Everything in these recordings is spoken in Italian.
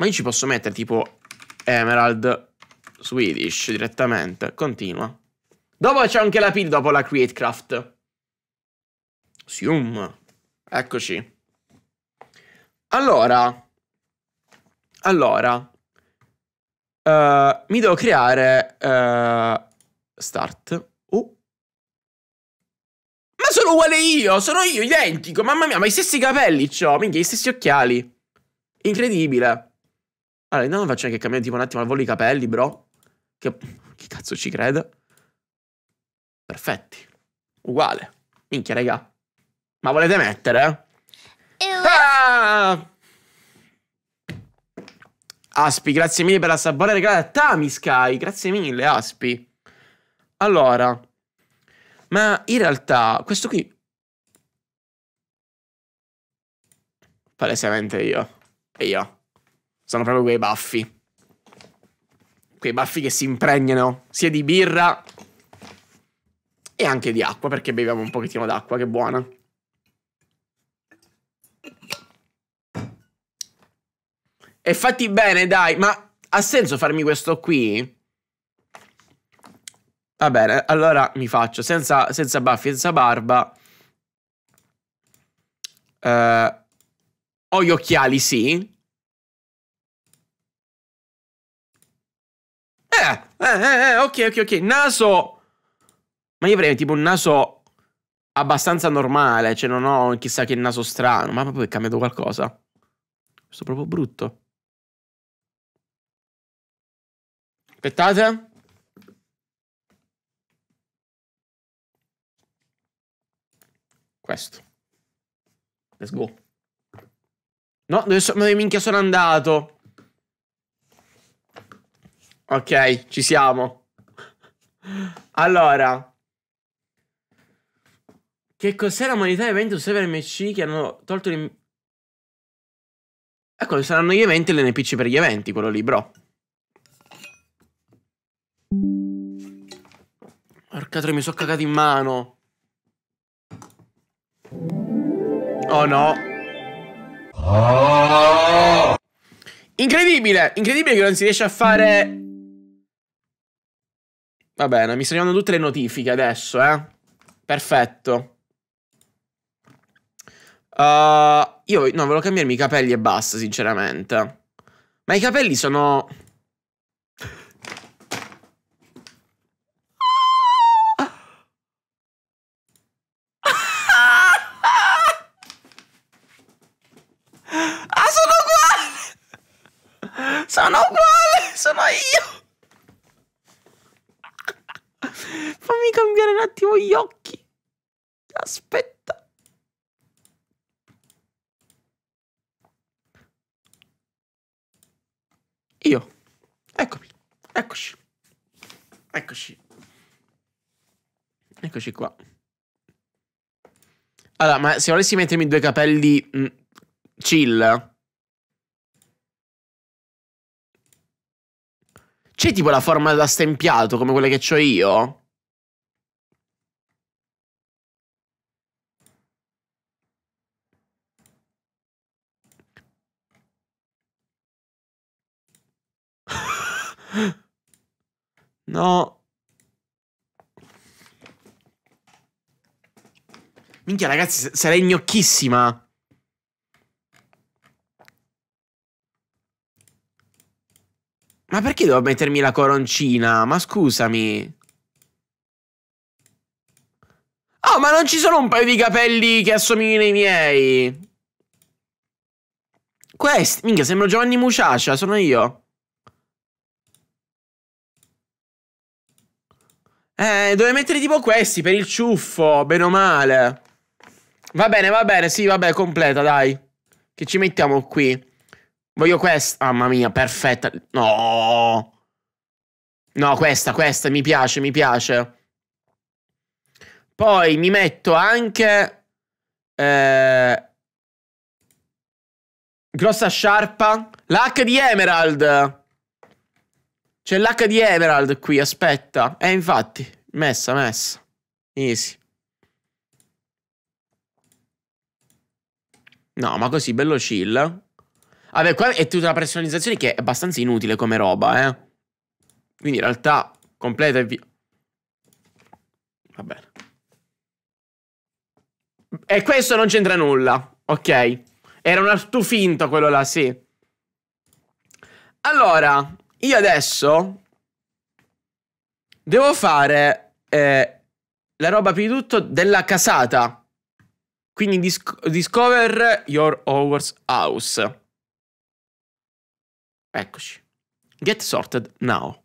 Ma io ci posso mettere tipo Emerald Swedish direttamente. Continua. Dopo c'è anche la PIL dopo la Createcraft. Sium. Eccoci. Allora. Allora. Uh, mi devo creare uh, start. Uh. Ma sono uguale io, sono io, identico. Mamma mia, ma i stessi capelli ho, minchia, gli stessi occhiali. Incredibile. Allora, intanto faccio anche cambiare tipo un attimo al volo i capelli, bro. Che... Chi cazzo ci crede? Perfetti. Uguale. Minchia, raga. Ma volete mettere? Ah! Aspi, grazie mille per la sabore regalata. Tami Sky, grazie mille, Aspi. Allora, ma in realtà questo qui... Palesemente io. E io sono proprio quei baffi. Quei baffi che si impregnano sia di birra e anche di acqua, perché beviamo un pochettino d'acqua, che buona. E fatti bene, dai, ma ha senso farmi questo qui? Va bene, allora mi faccio senza, senza baffi, senza barba. Eh, ho gli occhiali, sì. Eh, eh, eh, eh, ok, ok, ok. Naso... Ma io avrei tipo un naso abbastanza normale, cioè non ho chissà che naso strano, ma proprio è cambiato qualcosa. Questo è proprio brutto. Aspettate. Questo. Let's go. No, dove, so, minchia sono andato? Ok, ci siamo. Allora. Che cos'è la modalità evento server MC che hanno tolto l'im... Ecco, saranno gli eventi e le NPC per gli eventi, quello lì, bro. Porca tre, mi sono cagato in mano. Oh no. Incredibile, incredibile che non si riesce a fare Va bene, mi segnano tutte le notifiche adesso, eh. Perfetto. Uh, io no, volevo cambiarmi i capelli e basta, sinceramente. Ma i capelli sono... avevo gli occhi. Aspetta. Io. Eccomi. Eccoci. Eccoci. Eccoci qua. Allora, ma se volessi mettermi due capelli mh, mm, chill. C'è tipo la forma da stempiato come quelle che ho io? No. Minchia, ragazzi, sarei gnocchissima. Ma perché devo mettermi la coroncina? Ma scusami. Oh, ma non ci sono un paio di capelli che assomigliano ai miei? Questi, minchia, sembro Giovanni Muciaccia, sono io. Eh, dovevo mettere tipo questi per il ciuffo, bene o male. Va bene, va bene, sì, vabbè, completa, dai. Che ci mettiamo qui? Voglio questa. Mamma mia, perfetta. No. No, questa, questa, mi piace, mi piace. Poi mi metto anche... Eh, grossa sciarpa. L'H di Emerald. C'è l'H di Emerald qui, aspetta. Eh, infatti, messa, messa. Easy. No, ma così, bello chill. Vabbè, qua è tutta la personalizzazione che è abbastanza inutile come roba, eh. Quindi in realtà, completa e via. Va bene. E questo non c'entra nulla, ok? Era un artufinto quello là, sì. Allora, io adesso devo fare eh, la roba prima di tutto della casata. Quindi disc discover your hours house. Eccoci. Get sorted now.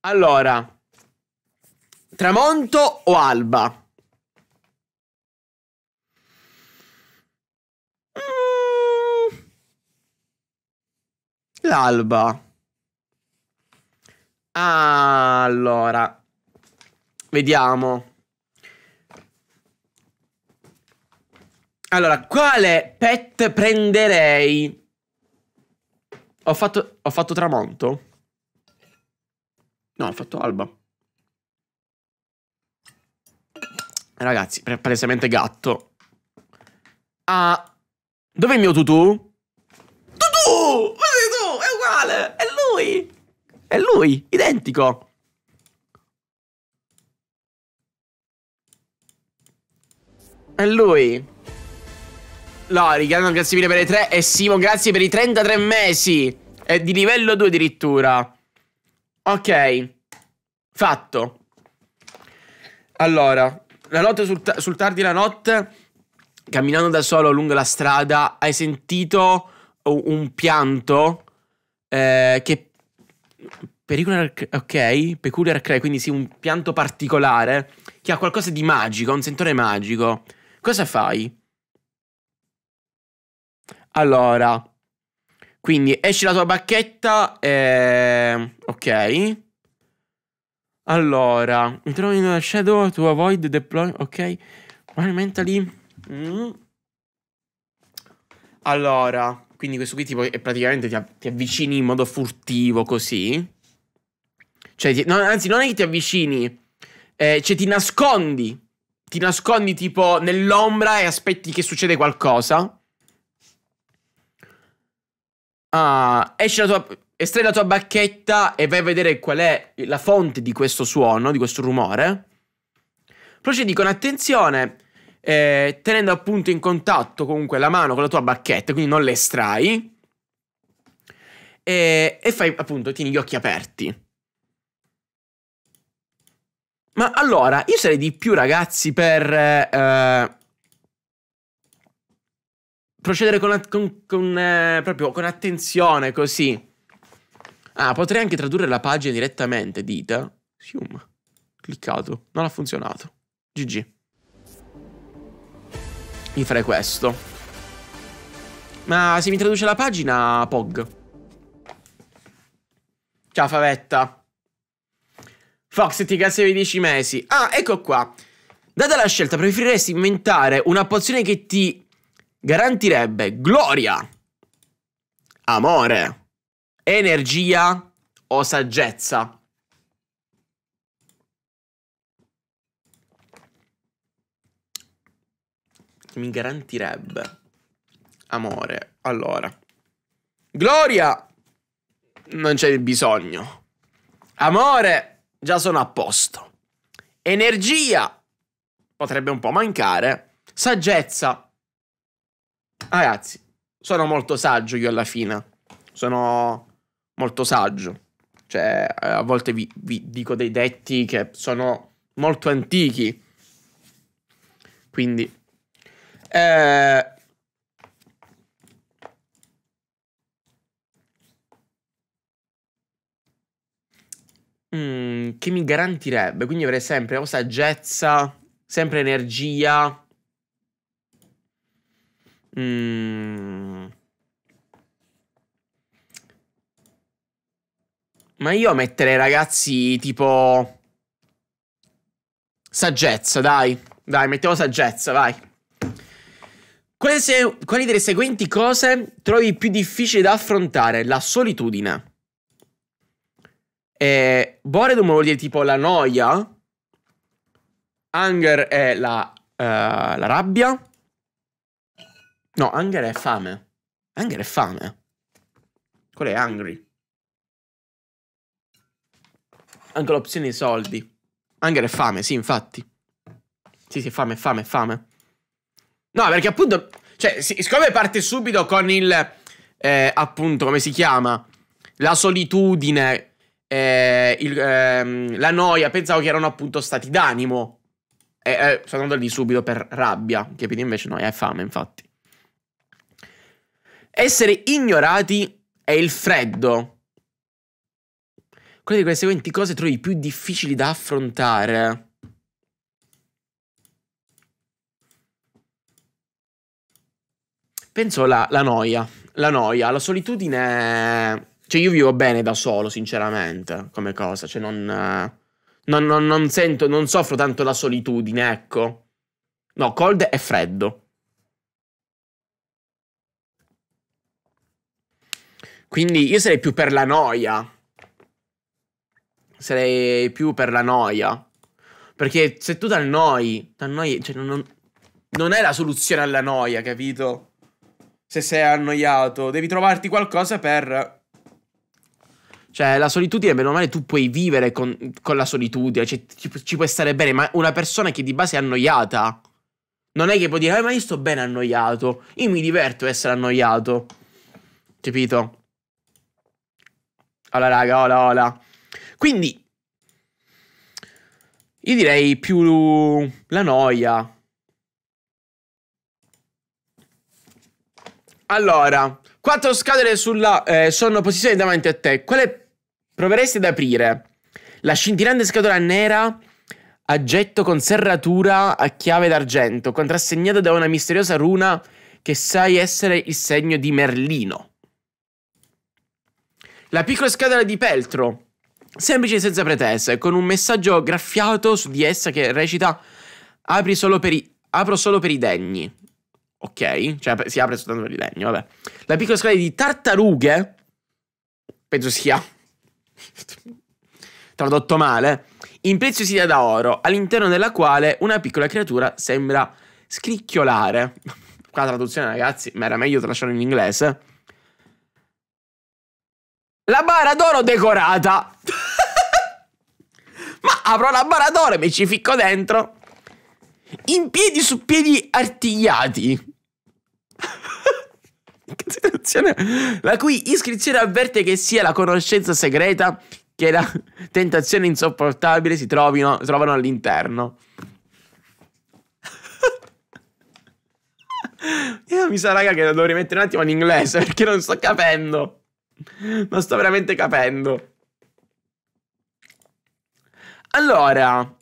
Allora, tramonto o alba? l'alba. Allora, vediamo. Allora, quale pet prenderei? Ho fatto, ho fatto tramonto? No, ho fatto alba. Ragazzi, palesemente gatto. Ah, dov'è il mio tutù? Tutù! uguale! È lui! È lui, identico! È lui! No, Ricardo, grazie mille per le tre. e Simo, grazie per i 33 mesi! È di livello 2 addirittura. Ok. Fatto. Allora, la notte sul, ta sul tardi la notte, camminando da solo lungo la strada, hai sentito un pianto eh, che Peculiar, ok, peculiar cry, quindi sì, un pianto particolare che ha qualcosa di magico, un sentore magico. Cosa fai? Allora, quindi esci la tua bacchetta e... Ehm, ok. Allora, mi trovi in una shadow to avoid deploy, ok. mentally... Mm. Allora, quindi questo qui tipo è praticamente ti, ti avvicini in modo furtivo così. Cioè, ti, no, anzi, non è che ti avvicini, eh, cioè ti nascondi. Ti nascondi tipo nell'ombra e aspetti che succede qualcosa. Ah, esce la tua, estrai la tua bacchetta e vai a vedere qual è la fonte di questo suono, di questo rumore. Procedi con attenzione eh, tenendo appunto in contatto comunque la mano con la tua bacchetta, quindi non le estrai, e, e fai appunto, tieni gli occhi aperti. Ma allora, io sarei di più ragazzi per eh, procedere con, con, con eh, proprio con attenzione così. Ah, potrei anche tradurre la pagina direttamente, dita. Sium. Cliccato. Non ha funzionato. GG. Mi farei questo. Ma se mi traduce la pagina, Pog. Ciao, favetta. Fox, ti cazzo i 10 mesi. Ah, ecco qua. Data la scelta, preferiresti inventare una pozione che ti garantirebbe gloria, amore, energia o saggezza? mi garantirebbe amore. Allora, Gloria, non c'è bisogno. Amore, già sono a posto. Energia, potrebbe un po' mancare. Saggezza. Ragazzi, sono molto saggio io alla fine. Sono molto saggio. Cioè, eh, a volte vi, vi dico dei detti che sono molto antichi. Quindi eh, Mm, che mi garantirebbe. Quindi avrei sempre o saggezza, sempre energia. Mm. Ma io metterei ragazzi tipo saggezza, dai. Dai, mettiamo saggezza, vai. Quale, se, quali delle seguenti cose trovi più difficile da affrontare? La solitudine. E eh, boredom vuol dire tipo la noia. Anger è la, uh, la rabbia. No, anger è fame. Anger è fame. Quello è angry. Anche l'opzione dei soldi. Anger è fame, sì, infatti. Sì, sì, fame, fame, fame. No, perché appunto... Cioè, siccome parte subito con il... Eh, appunto, come si chiama? La solitudine, eh, il, ehm, la noia, pensavo che erano appunto stati d'animo. E eh, sono andato lì subito per rabbia, che invece no, è fame, infatti. Essere ignorati è il freddo. Quelle di queste 20 cose trovi più difficili da affrontare. penso la, la noia, la noia, la solitudine... Cioè io vivo bene da solo, sinceramente, come cosa, cioè non... Non, non, non, sento, non soffro tanto la solitudine, ecco. No, cold e freddo. Quindi io sarei più per la noia. Sarei più per la noia. Perché se tu t'annoi, noi, cioè non, non è la soluzione alla noia, capito? se sei annoiato, devi trovarti qualcosa per... Cioè, la solitudine, meno male, tu puoi vivere con, con la solitudine, cioè, ci, ci, puoi stare bene, ma una persona che di base è annoiata, non è che può dire, eh, ma io sto bene annoiato, io mi diverto a essere annoiato, capito? Ola, raga, ola, ola. Quindi, io direi più la noia, Allora, quattro scatole sulla, eh, sono posizionate davanti a te. Quale proveresti ad aprire? La scintillante scatola nera a getto con serratura a chiave d'argento, contrassegnata da una misteriosa runa che sai essere il segno di Merlino. La piccola scatola di peltro, semplice senza pretese, con un messaggio graffiato su di essa che recita Apri solo per i... apro solo per i degni. Ok, cioè si apre soltanto per il legno, vabbè. La piccola scala di tartarughe, penso sia tradotto male, impreziosita da oro, all'interno della quale una piccola creatura sembra scricchiolare. Qua la traduzione, ragazzi, ma era meglio tralasciarlo in inglese. La bara d'oro decorata. ma apro la bara d'oro e mi ci ficco dentro in piedi su piedi artigliati. la cui iscrizione avverte che sia la conoscenza segreta che la tentazione insopportabile si trovino, trovano all'interno. Io mi sa, raga, che lo devo rimettere un attimo in inglese perché non sto capendo. Non sto veramente capendo. Allora,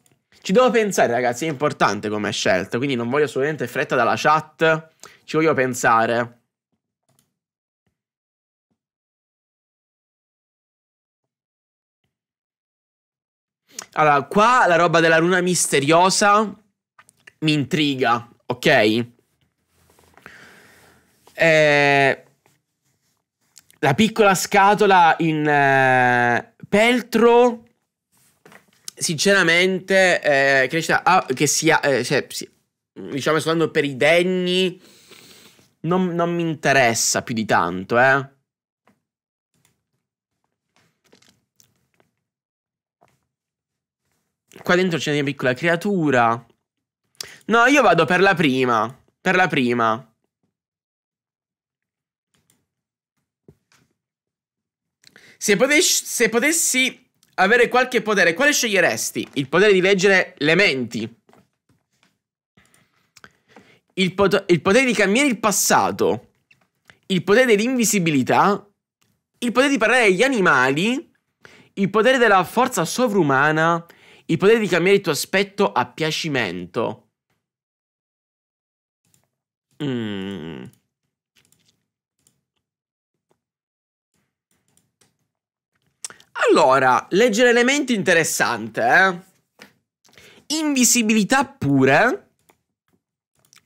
ci devo pensare, ragazzi, è importante come scelta, quindi non voglio assolutamente fretta dalla chat, ci voglio pensare. Allora, qua la roba della luna misteriosa mi intriga, ok? Eh, la piccola scatola in eh, peltro sinceramente, eh, crescita ah, che sia, eh, cioè, diciamo, soltanto per i degni, non, non mi interessa più di tanto, eh. Qua dentro c'è una piccola creatura. No, io vado per la prima. Per la prima. Se, potessi, se potessi avere qualche potere, quale sceglieresti? Il potere di leggere le menti. Il, pot il potere di cambiare il passato. Il potere dell'invisibilità. Il potere di parlare agli animali. Il potere della forza sovrumana. Il potere di cambiare il tuo aspetto a piacimento. Mmm. Allora, leggere elemento interessante, eh? Invisibilità pure.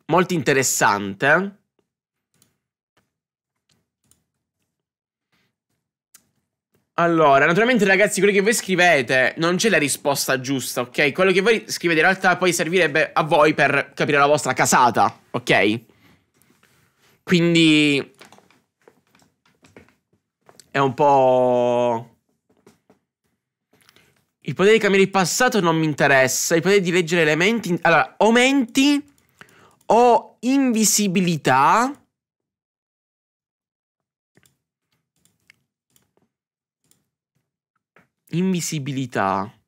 Molto interessante. Allora, naturalmente ragazzi, quello che voi scrivete non c'è la risposta giusta, ok? Quello che voi scrivete in realtà poi servirebbe a voi per capire la vostra casata, ok? Quindi è un po' Il potere di cambiare il passato non mi interessa. Il potere di leggere elementi... Allora, o menti o invisibilità... Invisibilità.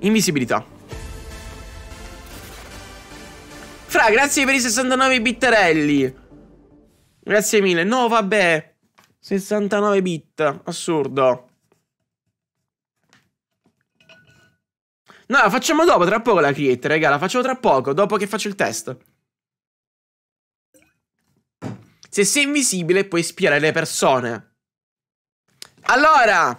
Invisibilità. Fra, grazie per i 69 bitterelli. Grazie mille. No, vabbè. 69 bit. Assurdo. No, la facciamo dopo, tra poco la create, raga. La facciamo tra poco, dopo che faccio il test. Se sei invisibile puoi spiare le persone. Allora...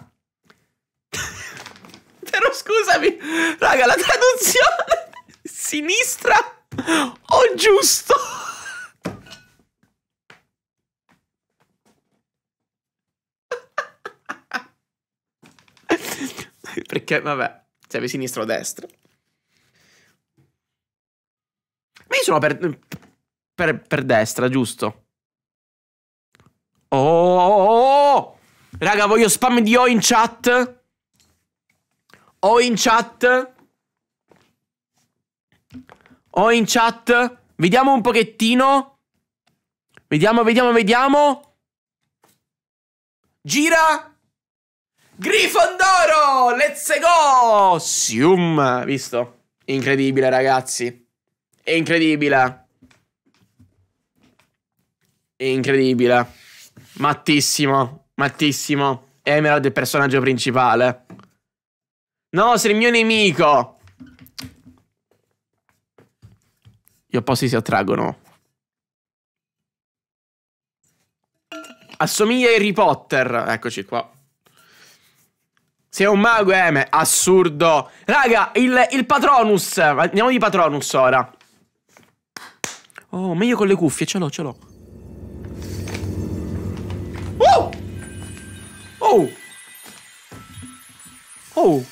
Però scusami, raga, la traduzione... Sinistra... Oh, giusto! Perché, vabbè, sei sinistra o destra. Ma io sono per, per, per destra, giusto? Oh oh, oh, oh, oh, Raga, voglio spam di O in chat. O in chat. Ho in chat. Vediamo un pochettino. Vediamo, vediamo, vediamo. Gira. Grifondoro! Let's go! Sium, visto? Incredibile, ragazzi. È incredibile. È incredibile. Mattissimo, mattissimo. Emerald è il personaggio principale. No, sei il mio nemico. Gli opposti si attraggono. Assomiglia a Harry Potter. Eccoci qua. Sei un mago, Eme. Eh? Assurdo. Raga, il, il Patronus. Andiamo di Patronus ora. Oh, meglio con le cuffie. Ce l'ho, ce l'ho. Oh! Oh! Oh!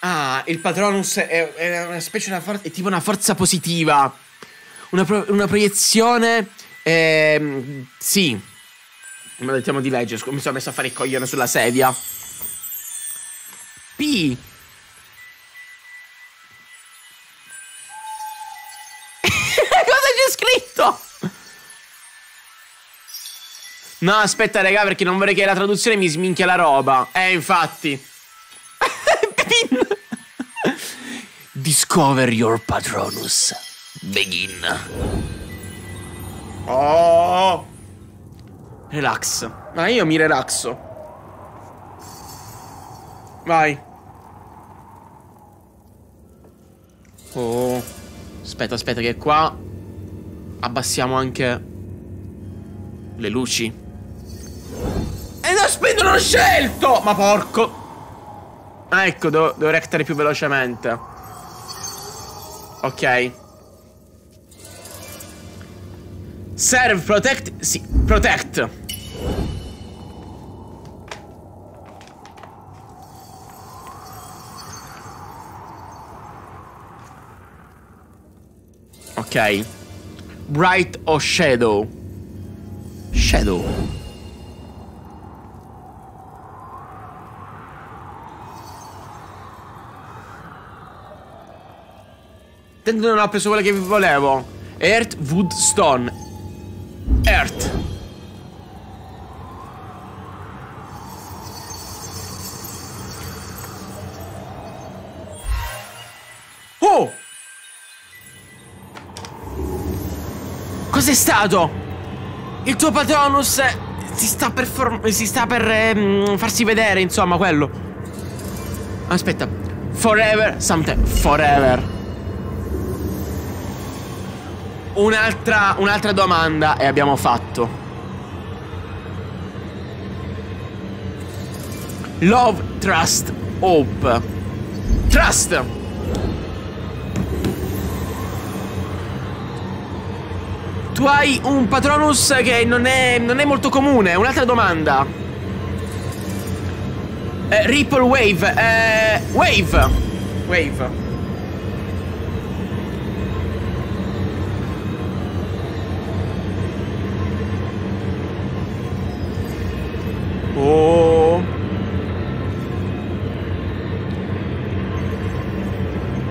Ah, il Patronus è, è una specie una forza. È tipo una forza positiva. Una, pro- una proiezione. Ehm, sì. Me lo mettiamo di leggere. Mi sono messo a fare il coglione sulla sedia. P. Cosa c'è scritto? No, aspetta, raga, perché non vorrei che la traduzione mi sminchia la roba. Eh, infatti. Begin. Discover your patronus. Begin. Oh! Relax. Ma io mi relaxo. Vai. Oh. Aspetta, aspetta che qua abbassiamo anche le luci. E da spento l'ho scelto! Ma porco! Ah, ecco, devo, devo reactare più velocemente. Ok. Serve, protect... Sì, protect. Ok. Bright o shadow? Shadow. Tendo non ho preso quella che volevo. Earth, Wood, Stone. Earth. Oh! Cos'è stato? Il tuo Patronus eh, si sta per, si sta per ehm, farsi vedere, insomma, quello. Aspetta. Forever, something. Forever. Un'altra un domanda e abbiamo fatto. Love, trust, hope. Trust! Tu hai un patronus che non è, non è molto comune. Un'altra domanda. Eh, ripple Wave. Eh, wave. Wave. Oh.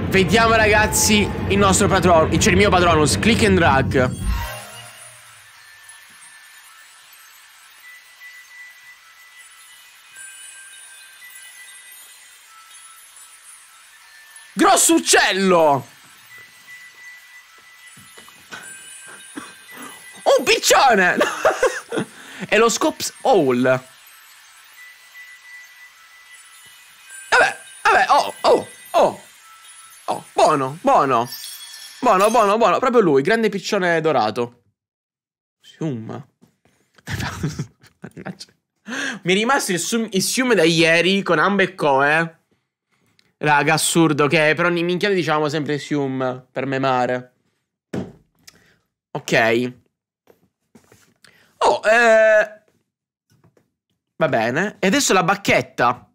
Vediamo ragazzi il nostro Patronus, cioè il mio Patronus, click and drag. Grosso uccello! Un piccione! e lo Scops Hole. Vabbè, oh, oh, oh. Oh, buono, buono. Buono, buono, buono. Proprio lui, grande piccione dorato. Siumma. Mi è rimasto il, sum, il sium da ieri con ambe co, eh. Raga, assurdo che però ogni minchiata diciamo sempre sium per memare. Ok. Oh, eh... Va bene. E adesso la bacchetta.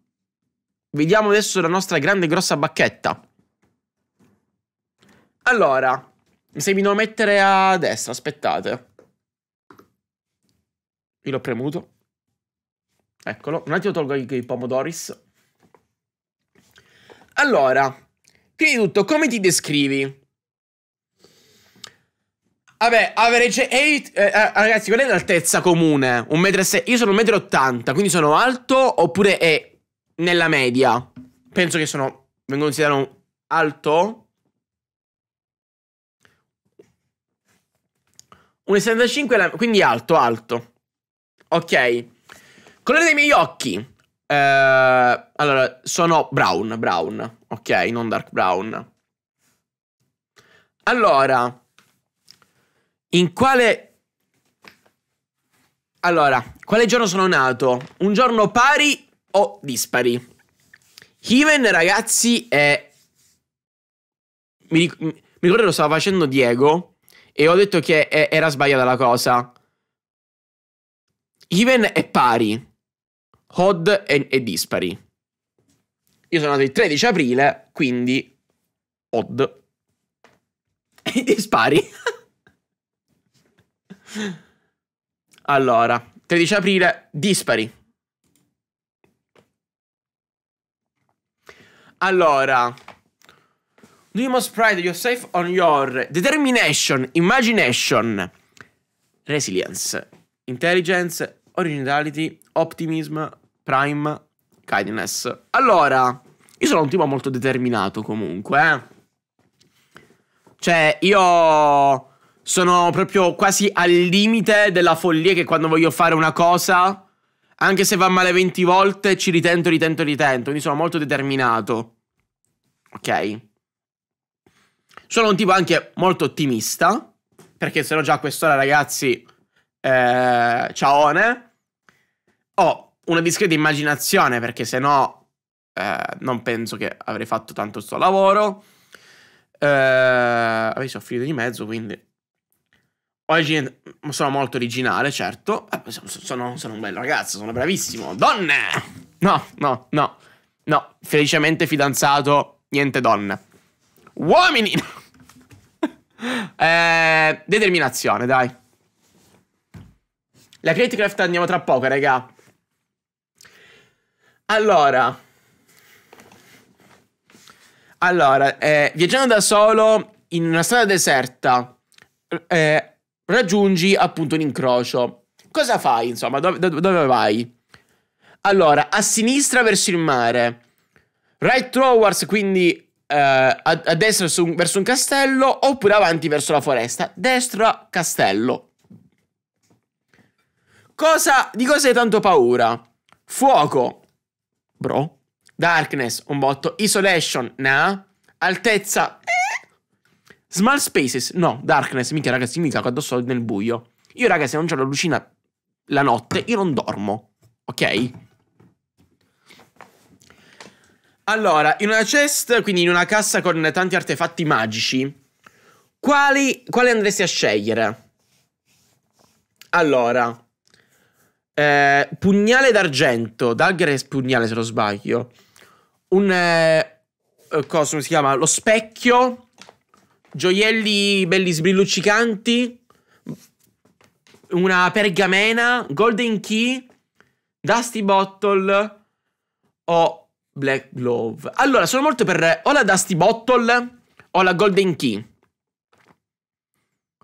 Vediamo adesso la nostra grande grossa bacchetta. Allora, mi semino mettere a destra, aspettate. Io l'ho premuto. Eccolo, un attimo tolgo i, i pomodoris. Allora, prima di tutto, come ti descrivi? Vabbè, average 8. Eh, eh, ragazzi, qual è l'altezza comune? Un metro e 1,6. Io sono 1,80 m, quindi sono alto oppure è nella media. Penso che sono, vengo considerato alto. Un 65, quindi alto, alto. Ok. Colore dei miei occhi. Eh, allora, sono brown, brown. Ok, non dark brown. Allora, in quale... Allora, quale giorno sono nato? Un giorno pari o dispari. Hiven, ragazzi, è... Mi, ric mi ricordo lo stava facendo Diego e ho detto che era sbagliata la cosa. Even è pari. Odd è, è dispari. Io sono nato il 13 aprile, quindi odd. E dispari. allora, 13 aprile, dispari. Allora Do You most pride yourself on your determination, imagination, resilience, intelligence, originality, optimism, prime, kindness. Allora, io sono un tipo molto determinato comunque, eh. Cioè, io sono proprio quasi al limite della follia che quando voglio fare una cosa, anche se va male 20 volte, ci ritento, ritento, ritento. Quindi sono molto determinato ok? Sono un tipo anche molto ottimista, perché se no già a quest'ora ragazzi, eh, ciaone, ho una discreta immaginazione, perché se no eh, non penso che avrei fatto tanto sto lavoro. Eh, adesso ho finito di mezzo, quindi... Origine, sono molto originale, certo. Eh, sono, sono un bel ragazzo, sono bravissimo. Donne! No, no, no. No, felicemente fidanzato Niente donne. Uomini! eh, determinazione, dai. La Craft andiamo tra poco, raga. Allora. Allora, eh, viaggiando da solo in una strada deserta, eh, raggiungi appunto un incrocio. Cosa fai, insomma? dove, dove vai? Allora, a sinistra verso il mare Right towards, quindi Uh, eh, a, a, destra verso un, verso un, castello oppure avanti verso la foresta. Destra, castello. Cosa, di cosa hai tanto paura? Fuoco. Bro. Darkness, un botto. Isolation, nah. Altezza, eh. Small spaces, no. Darkness, mica ragazzi, mica quando sto nel buio. Io ragazzi, se non c'è la lucina la notte, io non dormo. Ok? Allora, in una chest, quindi in una cassa con tanti artefatti magici, quali, quali andresti a scegliere? Allora, eh, pugnale d'argento, dagger e pugnale se non sbaglio, un... Eh, eh cosa si chiama? Lo specchio, gioielli belli sbrilluccicanti, una pergamena, golden key, dusty bottle o Black Glove. Allora, sono molto per eh, o la Dusty Bottle o la Golden Key.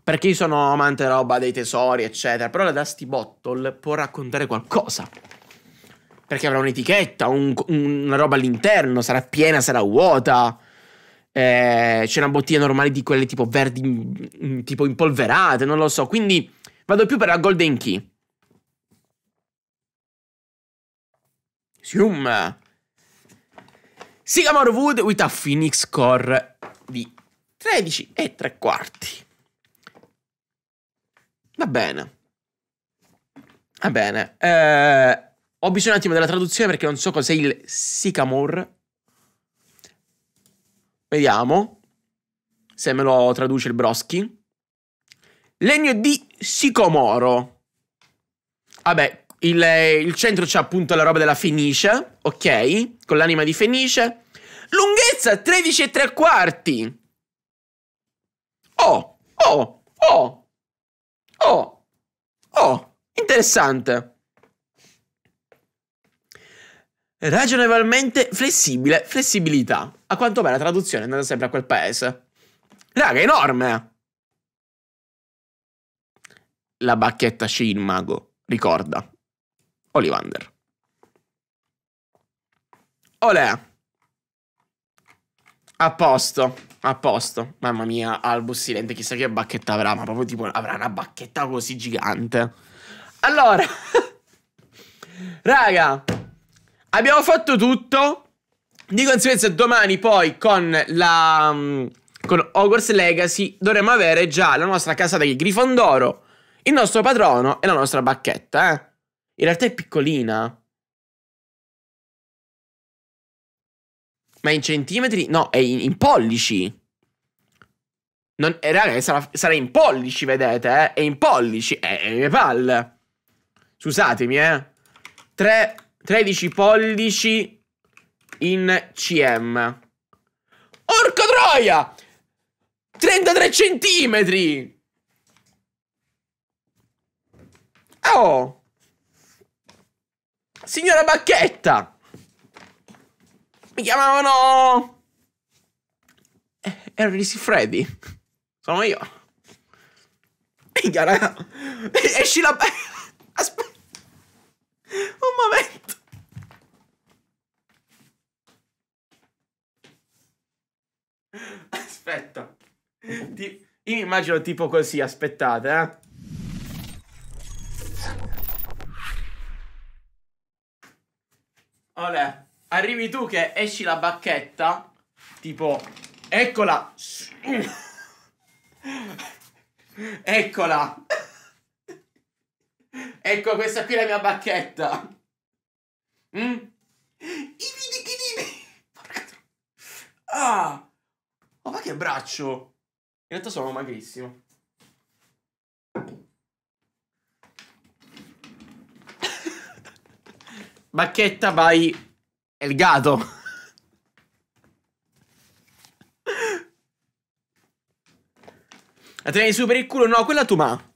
Perché io sono amante roba dei tesori, eccetera. Però la Dusty Bottle può raccontare qualcosa. Perché avrà un'etichetta, un, una roba all'interno, sarà piena, sarà vuota. Eh, c'è una bottiglia normale di quelle tipo verdi, mm, mm, tipo impolverate, non lo so. Quindi vado più per la Golden Key. Sium. Sycamore Wood with a Phoenix Core di 13 e 3 quarti. Va bene. Va bene. Eh, ho bisogno un attimo della traduzione perché non so cos'è il sycamore. Vediamo se me lo traduce il Broschi. Legno di sicomoro. Vabbè, il, eh, il centro c'è appunto la roba della Fenice, ok? Con l'anima di Fenice. Lunghezza 13 e 3 quarti. Oh, oh, oh, oh, oh, interessante. Ragionevolmente flessibile, flessibilità. A quanto pare la traduzione è andata sempre a quel paese. Raga, enorme! La bacchetta Shin Mago, ricorda. Olivander. Olè. A posto, a posto. Mamma mia, Albus Silente, chissà che bacchetta avrà, ma proprio tipo avrà una bacchetta così gigante. Allora, raga, abbiamo fatto tutto. Di conseguenza domani poi con la... Mm, con Hogwarts Legacy dovremo avere già la nostra casata di Grifondoro, il nostro patrono e la nostra bacchetta, eh. In realtà è piccolina. Ma in centimetri? No, è in, in pollici. Non, è, eh, raga, sarà, sarà, in pollici, vedete, eh? È in pollici. È, eh, è eh, le palle. Scusatemi, eh. 3, 13 pollici in CM. Orca troia! 33 centimetri! Oh! Signora Bacchetta! Mi chiamavano... Eh, Henry Freddy. Sono io. Minchia, raga. Esci la... Aspetta. Un momento. Aspetta. Ti... Io immagino tipo così, aspettate, eh. arrivi tu che esci la bacchetta, tipo, eccola. eccola. ecco, questa qui è la mia bacchetta. Mm? Ah! Oh, ma che braccio! In realtà sono magrissimo. Bacchetta by è il gato. La tieni su per il culo? No, quella tu ma.